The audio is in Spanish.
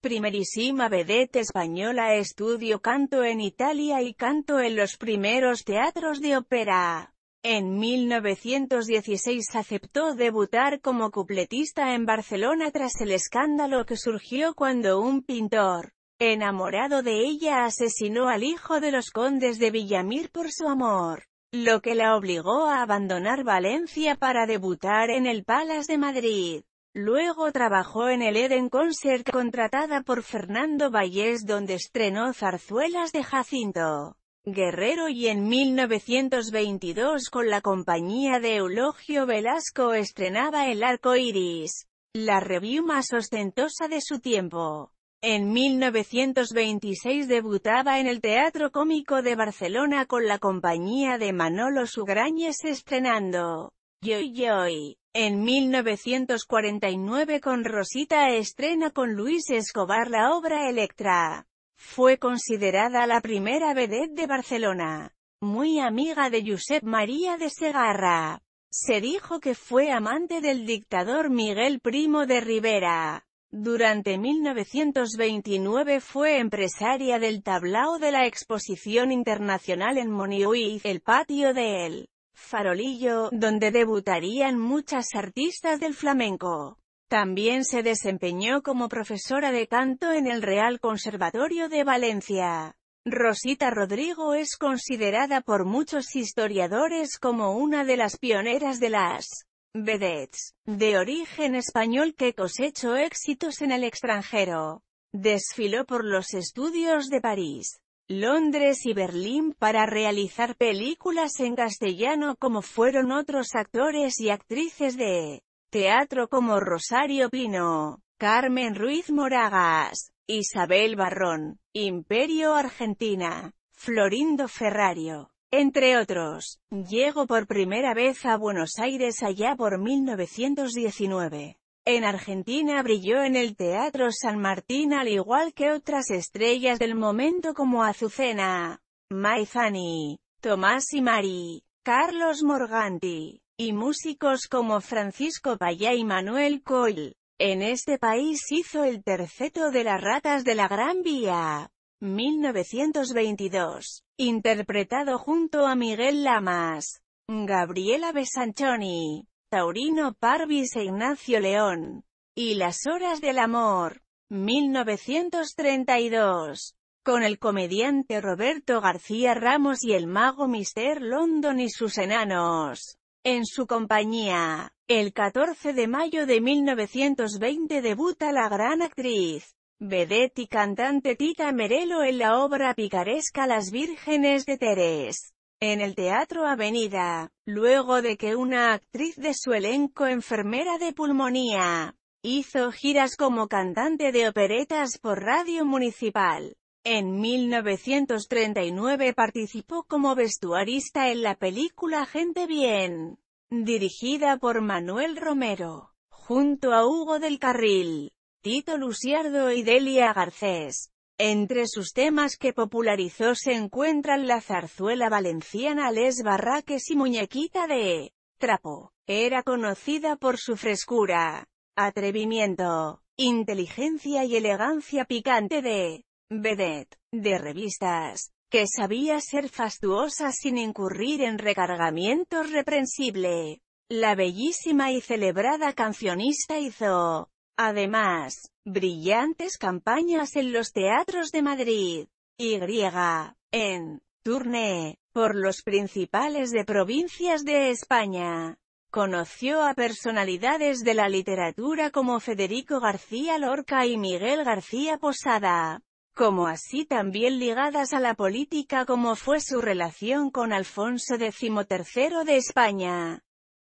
Primerísima vedette española estudió canto en Italia y canto en los primeros teatros de ópera. En 1916 aceptó debutar como cupletista en Barcelona tras el escándalo que surgió cuando un pintor, enamorado de ella asesinó al hijo de los condes de Villamir por su amor, lo que la obligó a abandonar Valencia para debutar en el Palace de Madrid. Luego trabajó en el Eden Concert contratada por Fernando Vallés donde estrenó zarzuelas de Jacinto Guerrero y en 1922 con la compañía de Eulogio Velasco estrenaba El Arco Iris, la review más ostentosa de su tiempo. En 1926 debutaba en el Teatro Cómico de Barcelona con la compañía de Manolo Sugrañes estrenando Yoy En 1949 con Rosita estrena con Luis Escobar la obra Electra. Fue considerada la primera vedette de Barcelona. Muy amiga de Josep María de Segarra. Se dijo que fue amante del dictador Miguel Primo de Rivera. Durante 1929 fue empresaria del tablao de la Exposición Internacional en Moniuiz, el patio de él. Farolillo, donde debutarían muchas artistas del flamenco. También se desempeñó como profesora de canto en el Real Conservatorio de Valencia. Rosita Rodrigo es considerada por muchos historiadores como una de las pioneras de las vedettes de origen español que cosechó éxitos en el extranjero. Desfiló por los estudios de París, Londres y Berlín para realizar películas en castellano como fueron otros actores y actrices de teatro como Rosario Pino, Carmen Ruiz Moragas, Isabel Barrón, Imperio Argentina, Florindo Ferrario, entre otros. Llego por primera vez a Buenos Aires allá por 1919. En Argentina brilló en el Teatro San Martín al igual que otras estrellas del momento como Azucena, Maizani, Tomás y Mari, Carlos Morganti, y músicos como Francisco Payá y Manuel Coil. En este país hizo el terceto de las ratas de la Gran Vía, 1922, interpretado junto a Miguel Lamas, Gabriela Besanchoni, Taurino Parvis e Ignacio León. Y Las Horas del Amor. 1932. Con el comediante Roberto García Ramos y el mago Mr. London y sus enanos. En su compañía. El 14 de mayo de 1920 debuta la gran actriz. Vedette y cantante Tita Merelo en la obra picaresca Las Vírgenes de Teres en el Teatro Avenida, luego de que una actriz de su elenco enfermera de pulmonía, hizo giras como cantante de operetas por Radio Municipal. En 1939 participó como vestuarista en la película Gente Bien, dirigida por Manuel Romero, junto a Hugo del Carril, Tito Luciardo y Delia Garcés. Entre sus temas que popularizó se encuentran la zarzuela valenciana Les Barraques y Muñequita de Trapo. Era conocida por su frescura, atrevimiento, inteligencia y elegancia picante de vedette, de revistas, que sabía ser fastuosa sin incurrir en recargamiento reprensible. La bellísima y celebrada cancionista hizo Además, brillantes campañas en los teatros de Madrid y en Tourné, por los principales de provincias de España. Conoció a personalidades de la literatura como Federico García Lorca y Miguel García Posada, como así también ligadas a la política como fue su relación con Alfonso XIII de España.